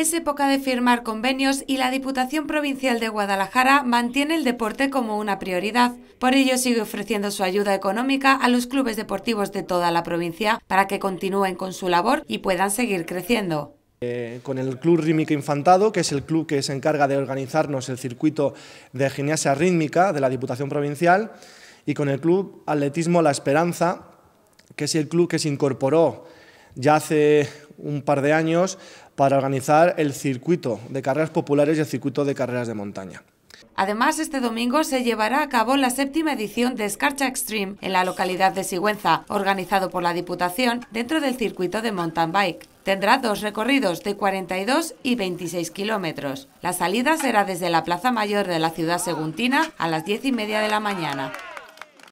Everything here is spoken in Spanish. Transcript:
Es época de firmar convenios y la Diputación Provincial de Guadalajara mantiene el deporte como una prioridad. Por ello sigue ofreciendo su ayuda económica a los clubes deportivos de toda la provincia para que continúen con su labor y puedan seguir creciendo. Eh, con el Club Rítmico Infantado, que es el club que se encarga de organizarnos el circuito de gimnasia rítmica de la Diputación Provincial, y con el Club Atletismo La Esperanza, que es el club que se incorporó ya hace un par de años para organizar el circuito de carreras populares y el circuito de carreras de montaña. Además, este domingo se llevará a cabo la séptima edición de Escarcha Extreme en la localidad de Sigüenza, organizado por la Diputación dentro del circuito de mountain bike. Tendrá dos recorridos de 42 y 26 kilómetros. La salida será desde la Plaza Mayor de la ciudad seguntina a las 10 y media de la mañana.